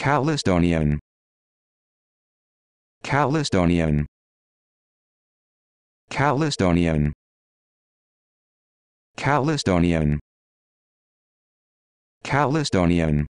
Calistonian Calistonian Calistonian Calistonian Calistonian